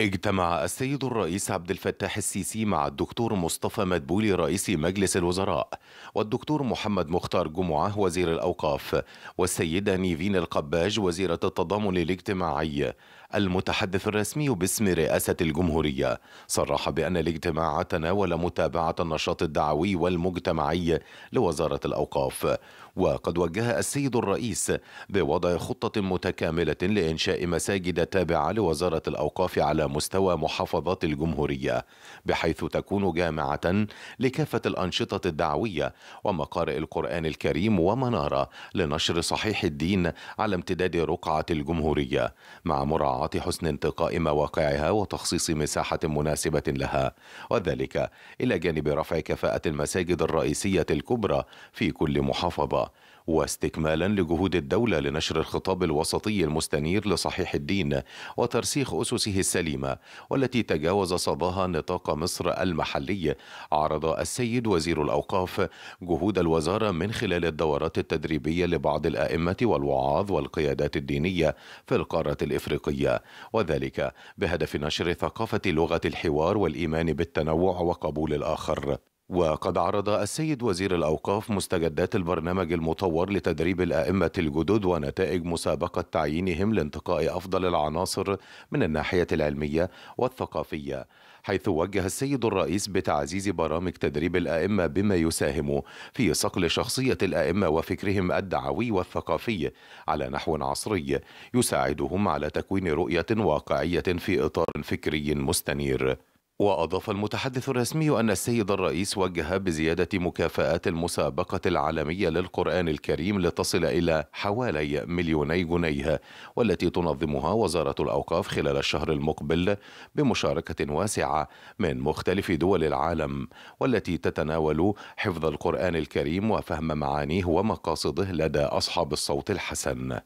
اجتمع السيد الرئيس عبد الفتاح السيسي مع الدكتور مصطفى مدبولي رئيس مجلس الوزراء والدكتور محمد مختار جمعة وزير الأوقاف والسيدة نيفين القباج وزيرة التضامن الاجتماعي المتحدث الرسمي باسم رئاسة الجمهورية صرح بأن الاجتماع تناول متابعة النشاط الدعوي والمجتمعي لوزارة الأوقاف وقد وجه السيد الرئيس بوضع خطة متكاملة لإنشاء مساجد تابعة لوزارة الأوقاف على مستوى محافظات الجمهورية بحيث تكون جامعة لكافة الأنشطة الدعوية ومقارئ القرآن الكريم ومنارة لنشر صحيح الدين على امتداد رقعة الجمهورية مع مراعاة حسن انتقاء مواقعها وتخصيص مساحة مناسبة لها وذلك إلى جانب رفع كفاءة المساجد الرئيسية الكبرى في كل محافظة واستكمالا لجهود الدولة لنشر الخطاب الوسطي المستنير لصحيح الدين وترسيخ أسسه السليمة والتي تجاوز صداها نطاق مصر المحلي عرض السيد وزير الأوقاف جهود الوزارة من خلال الدورات التدريبية لبعض الأئمة والوعاظ والقيادات الدينية في القارة الإفريقية وذلك بهدف نشر ثقافة لغة الحوار والإيمان بالتنوع وقبول الآخر وقد عرض السيد وزير الأوقاف مستجدات البرنامج المطور لتدريب الأئمة الجدد ونتائج مسابقة تعيينهم لانتقاء أفضل العناصر من الناحية العلمية والثقافية حيث وجه السيد الرئيس بتعزيز برامج تدريب الأئمة بما يساهم في صقل شخصية الأئمة وفكرهم الدعوي والثقافي على نحو عصري يساعدهم على تكوين رؤية واقعية في إطار فكري مستنير وأضاف المتحدث الرسمي أن السيد الرئيس وجه بزيادة مكافآت المسابقة العالمية للقرآن الكريم لتصل إلى حوالي مليوني جنيه والتي تنظمها وزارة الأوقاف خلال الشهر المقبل بمشاركة واسعة من مختلف دول العالم والتي تتناول حفظ القرآن الكريم وفهم معانيه ومقاصده لدى أصحاب الصوت الحسن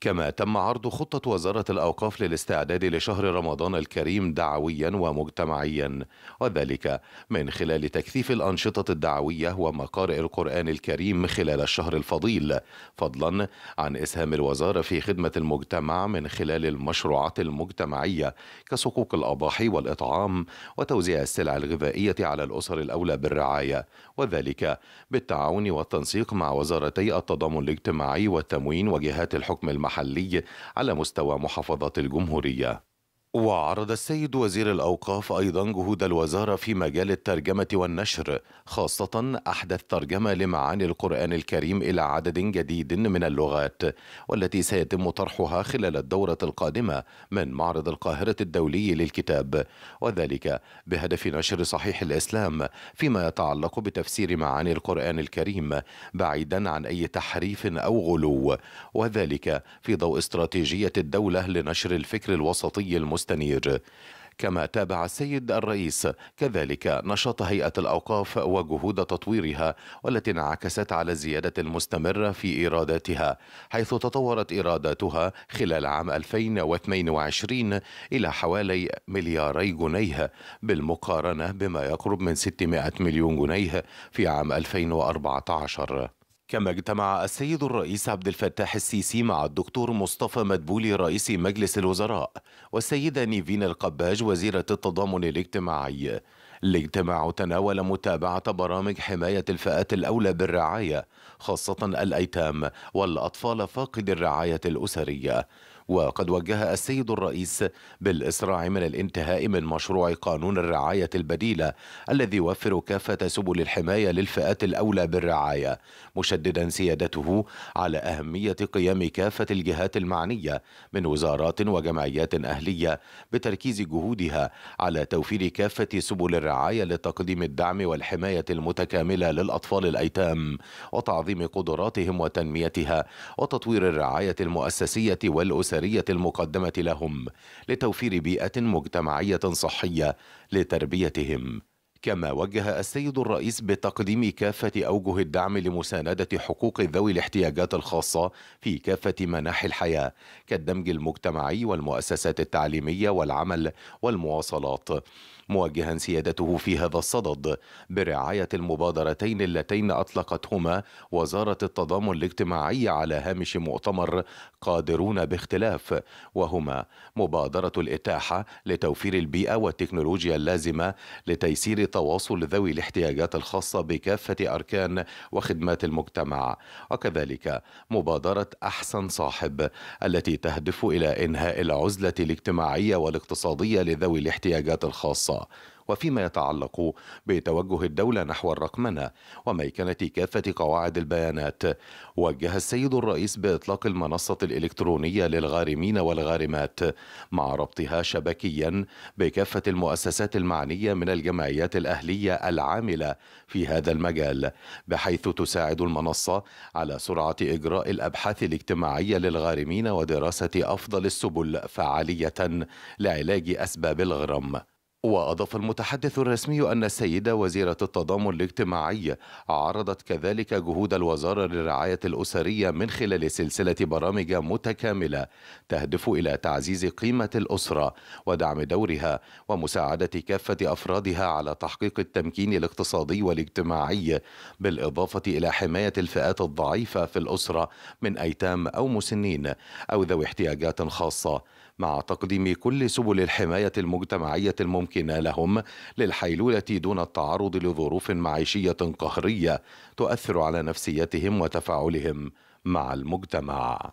كما تم عرض خطة وزارة الأوقاف للاستعداد لشهر رمضان الكريم دعويا ومجتمعيا وذلك من خلال تكثيف الأنشطة الدعوية ومقارئ القرآن الكريم خلال الشهر الفضيل فضلا عن إسهام الوزارة في خدمة المجتمع من خلال المشروعات المجتمعية كصكوك الأضاحي والإطعام وتوزيع السلع الغذائية على الأسر الأولى بالرعاية وذلك بالتعاون والتنسيق مع وزارتي التضامن الاجتماعي والتموين وجهات الحكم المحلي المحلي على مستوى محافظة الجمهورية وعرض السيد وزير الأوقاف أيضا جهود الوزارة في مجال الترجمة والنشر خاصة أحدث ترجمة لمعاني القرآن الكريم إلى عدد جديد من اللغات والتي سيتم طرحها خلال الدورة القادمة من معرض القاهرة الدولي للكتاب وذلك بهدف نشر صحيح الإسلام فيما يتعلق بتفسير معاني القرآن الكريم بعيدا عن أي تحريف أو غلو وذلك في ضوء استراتيجية الدولة لنشر الفكر الوسطي المسلم المستنير كما تابع السيد الرئيس كذلك نشاط هيئة الأوقاف وجهود تطويرها والتي انعكست على الزيادة المستمرة في إيراداتها حيث تطورت إيراداتها خلال عام 2022 إلى حوالي ملياري جنيه بالمقارنة بما يقرب من 600 مليون جنيه في عام 2014 كما اجتمع السيد الرئيس عبد الفتاح السيسي مع الدكتور مصطفى مدبولي رئيس مجلس الوزراء والسيدة نيفين القباج وزيرة التضامن الاجتماعي الاجتماع تناول متابعة برامج حماية الفئات الأولى بالرعاية خاصة الأيتام والأطفال فاقد الرعاية الأسرية وقد وجه السيد الرئيس بالإسراع من الانتهاء من مشروع قانون الرعاية البديلة الذي يوفر كافة سبل الحماية للفئات الأولى بالرعاية مشددا سيادته على أهمية قيام كافة الجهات المعنية من وزارات وجمعيات أهلية بتركيز جهودها على توفير كافة سبل الرعاية لتقديم الدعم والحماية المتكاملة للأطفال الأيتام وتعظيم قدراتهم وتنميتها وتطوير الرعاية المؤسسية والأسرية الأكثرية المقدمة لهم لتوفير بيئة مجتمعية صحية لتربيتهم كما وجه السيد الرئيس بتقديم كافة أوجه الدعم لمساندة حقوق ذوي الاحتياجات الخاصة في كافة مناحي الحياة كالدمج المجتمعي والمؤسسات التعليمية والعمل والمواصلات موجها سيادته في هذا الصدد برعاية المبادرتين اللتين أطلقتهما وزارة التضامن الاجتماعي على هامش مؤتمر قادرون باختلاف وهما مبادرة الإتاحة لتوفير البيئة والتكنولوجيا اللازمة لتيسير لتواصل ذوي الاحتياجات الخاصة بكافة أركان وخدمات المجتمع وكذلك مبادرة أحسن صاحب التي تهدف إلى إنهاء العزلة الاجتماعية والاقتصادية لذوي الاحتياجات الخاصة وفيما يتعلق بتوجه الدولة نحو الرقمنة وميكنة كافة قواعد البيانات وجه السيد الرئيس بإطلاق المنصة الإلكترونية للغارمين والغارمات مع ربطها شبكيا بكافة المؤسسات المعنية من الجمعيات الأهلية العاملة في هذا المجال بحيث تساعد المنصة على سرعة إجراء الأبحاث الاجتماعية للغارمين ودراسة أفضل السبل فعالية لعلاج أسباب الغرام وأضاف المتحدث الرسمي أن السيدة وزيرة التضامن الاجتماعي عرضت كذلك جهود الوزارة للرعاية الأسرية من خلال سلسلة برامج متكاملة تهدف إلى تعزيز قيمة الأسرة ودعم دورها ومساعدة كافة أفرادها على تحقيق التمكين الاقتصادي والاجتماعي بالإضافة إلى حماية الفئات الضعيفة في الأسرة من أيتام أو مسنين أو ذوي احتياجات خاصة مع تقديم كل سبل الحماية المجتمعية الممكنة لهم للحيلولة دون التعرض لظروف معيشية قهرية تؤثر على نفسيتهم وتفاعلهم مع المجتمع.